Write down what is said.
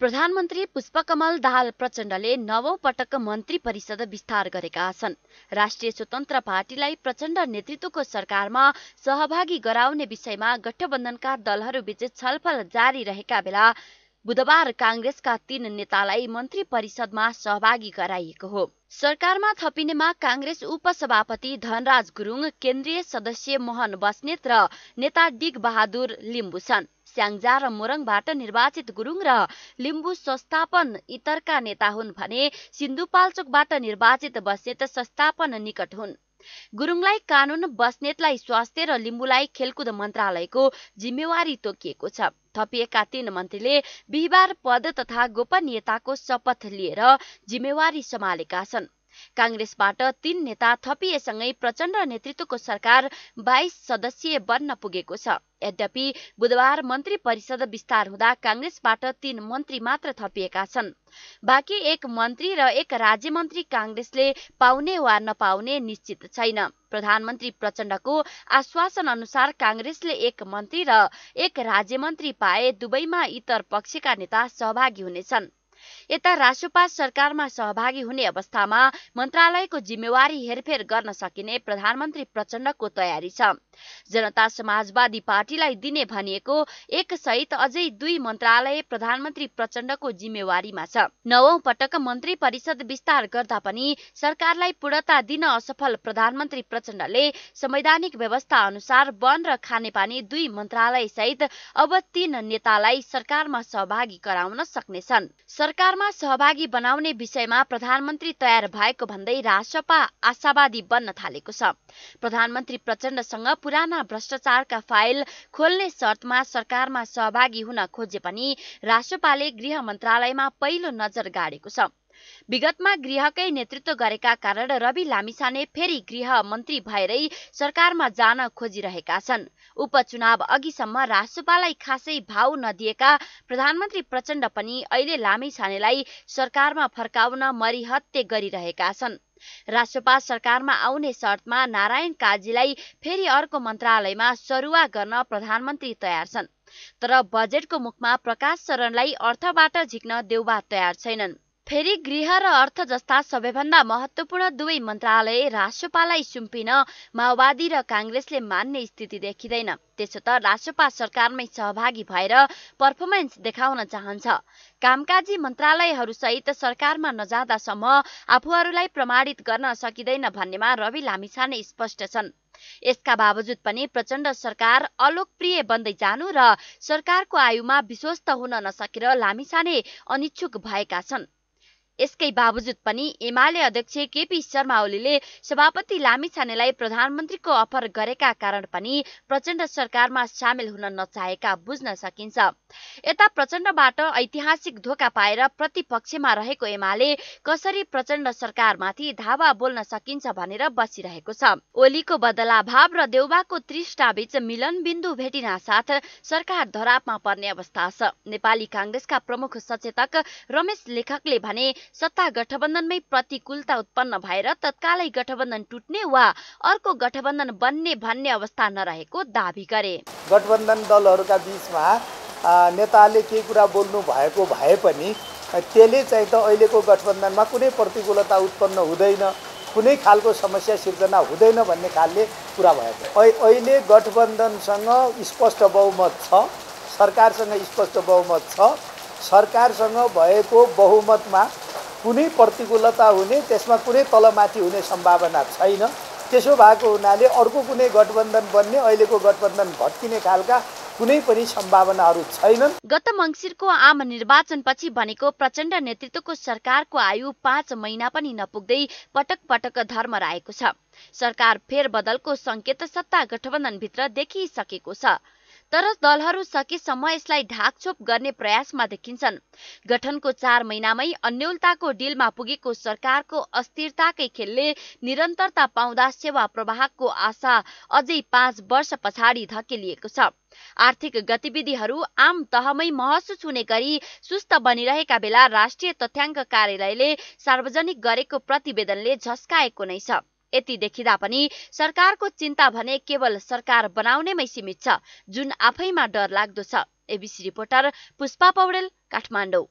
प्रधानमन्त्री पुष्पकमल दाहाल प्रचण्डले नवौं पटक मन्त्री परिषद विस्तार गरेका छन् राष्ट्रिय स्वतन्त्र पार्टीलाई प्रचण्ड नेतृत्वको सरकारमा सहभागी गराउने विषयमा गठबन्धनका दलहरूबीच छलफल जारी रहेका बेला बुधबार काङ्ग्रेसका तीन नेतालाई मन्त्री परिषदमा सहभागी गराइएको हो सरकारमा थपिनेमा काङ्ग्रेस उपसभापति धनराज गुरुङ केन्द्रीय सदस्य मोहन बस्नेत र नेता डिग बहादुर लिम्बू छन् स्याङ्जा र मोरङबाट निर्वाचित गुरुङ र लिम्बू संस्थापन इतरका नेता हुन् भने सिन्धुपाल्चोकबाट निर्वाचित बस्नेत संस्थापन निकट हुन् गुरुङलाई कानुन बस्नेतलाई स्वास्थ्य र लिम्बुलाई खेलकुद मन्त्रालयको जिम्मेवारी तोकिएको छ थपिएका तीन मन्त्रीले बिहिबार पद तथा गोपनीयताको शपथ लिएर जिम्मेवारी सम्हालेका छन् काङ्ग्रेसबाट तीन नेता थपिएसँगै प्रचण्ड नेतृत्वको सरकार बाइस सदस्यीय बन्न पुगेको छ यद्यपि बुधबार मन्त्री परिषद विस्तार हुँदा काङ्ग्रेसबाट तीन मन्त्री मात्र थपिएका छन् बाँकी एक मन्त्री र एक राज्यमन्त्री मन्त्री काङ्ग्रेसले पाउने वा नपाउने निश्चित छैन प्रधानमन्त्री प्रचण्डको आश्वासन अनुसार काङ्ग्रेसले एक मन्त्री र एक राज्यमन्त्री पाए दुवैमा इतर पक्षका नेता सहभागी हुनेछन् यता रासुपा सरकारमा सहभागी हुने अवस्थामा मन्त्रालयको जिम्मेवारी हेरफेर गर्न सकिने प्रधानमन्त्री प्रचण्डको तयारी छ जनता समाजवादी पार्टीलाई दिने भनिएको एक सहित अझै दुई मन्त्रालय प्रधानमन्त्री प्रचण्डको जिम्मेवारीमा छ नवौं पटक मन्त्री परिषद विस्तार गर्दा पनि सरकारलाई पूर्णता दिन असफल प्रधानमन्त्री प्रचण्डले संवैधानिक व्यवस्था अनुसार वन र खानेपानी दुई मन्त्रालय सहित अब तीन नेतालाई सरकारमा सहभागी गराउन सक्नेछन् सरकारमा सहभागी बनाउने विषयमा प्रधानमन्त्री तयार भएको भन्दै रासपा आशावादी बन्न थालेको छ प्रधानमन्त्री प्रचण्डसँग पुराना भ्रष्टाचारका फाइल खोल्ने शर्तमा सरकारमा सहभागी हुन खोजे पनि रासपाले गृह मन्त्रालयमा पहिलो नजर गाडेको छ विगतमा गृहकै नेतृत्व गरेका कारण रवि लामिछाने फेरि गृह मन्त्री भएरै सरकारमा जान खोजिरहेका छन् उपचुनाव अघिसम्म राजसुपालाई खासै भाव नदिएका प्रधानमन्त्री प्रचण्ड पनि अहिले लामिछानेलाई सरकारमा फर्काउन मरिहत्ते गरिरहेका छन् राष्ट्रपा सरकारमा आउने शर्तमा नारायण काजीलाई फेरि अर्को मन्त्रालयमा सरुवा गर्न प्रधानमन्त्री तयार छन् तर बजेटको मुखमा प्रकाश शरणलाई अर्थबाट झिक्न देउबा तयार छैनन् फेरि गृह र अर्थ जस्ता सबैभन्दा महत्त्वपूर्ण दुवै मन्त्रालय राष्ट्रपालाई सुम्पिन माओवादी र काङ्ग्रेसले मान्ने स्थिति देखिँदैन त्यसो त राष्ट्रपा सरकारमै सहभागी भएर पर्फर्मेन्स देखाउन चाहन्छ कामकाजी मन्त्रालयहरूसहित सरकारमा नजाँदासम्म आफूहरूलाई प्रमाणित गर्न सकिँदैन भन्नेमा रवि लामिछाने स्पष्ट छन् यसका बावजुद पनि प्रचण्ड सरकार अलोकप्रिय बन्दै जानु र सरकारको आयुमा विश्वस्त हुन नसकेर लामिछाने अनिच्छुक भएका छन् यसकै बावजुद पनि एमाले अध्यक्ष केपी शर्मा ओलीले सभापति लामी छानेलाई प्रधानमन्त्रीको अफर गरेका कारण पनि प्रचण्ड सरकारमा सामेल हुन नचाहेका बुझ्न सकिन्छ यता प्रचण्डबाट ऐतिहासिक धोका पाएर प्रतिपक्षमा रहेको एमाले कसरी प्रचण्ड सरकारमाथि धावा बोल्न सकिन्छ भनेर बसिरहेको छ ओलीको बदलाभाव र देउबाको बीच मिलन बिन्दु भेटिना साथ सरकार धरापमा पर्ने अवस्था छ नेपाली काङ्ग्रेसका प्रमुख सचेतक रमेश लेखकले भने सत्ता गठबन्धनमै प्रतिकूलता उत्पन्न भएर तत्कालै गठबन्धन टुट्ने वा अर्को गठबन्धन बन्ने भन्ने अवस्था नरहेको दावी गरे गठबन्धन दलहरूका बिचमा नेताले केही कुरा बोल्नु भएको भए पनि त्यसले चाहिँ त अहिलेको गठबन्धनमा कुनै प्रतिकूलता उत्पन्न हुँदैन कुनै खालको समस्या सिर्जना हुँदैन भन्ने खालले कुरा भएको अहिले गठबन्धनसँग स्पष्ट बहुमत छ सरकारसँग स्पष्ट बहुमत छ सरकारसँग भएको बहुमतमा कुनै प्रतिकूलता हुने त्यसमा कुनै तलमाथि हुने सम्भावना छैन त्यसो भएको हुनाले अर्को कुनै गठबन्धन बन्ने अहिलेको गठबन्धन भत्किने खालका कुनै पनि सम्भावनाहरू छैनन् गत मङ्सिरको आम निर्वाचनपछि भनेको प्रचण्ड नेतृत्वको सरकारको आयु पाँच महिना पनि नपुग्दै पटक पटक धर्म रहेको छ सरकार फेरबदलको सङ्केत सत्ता गठबन्धनभित्र देखिसकेको छ तर दलहरू सकेसम्म यसलाई ढाकछोप गर्ने प्रयासमा देखिन्छन् गठनको चार महिनामै अन्यलताको डिलमा पुगेको सरकारको अस्थिरताकै खेलले निरन्तरता पाउँदा सेवा प्रवाहको आशा अझै पाँच वर्ष पछाडि धकेलिएको छ आर्थिक गतिविधिहरू आम तहमै महसुस हुने गरी सुस्त बनिरहेका बेला राष्ट्रिय तथ्याङ्क कार्यालयले सार्वजनिक गरेको प्रतिवेदनले झस्काएको नै छ यति देखिँदा पनि सरकारको चिन्ता भने केवल सरकार बनाउनेमै सीमित छ जुन आफैमा डर लाग्दो छ एबिसी रिपोर्टर पुष्पा पौडेल काठमाडौँ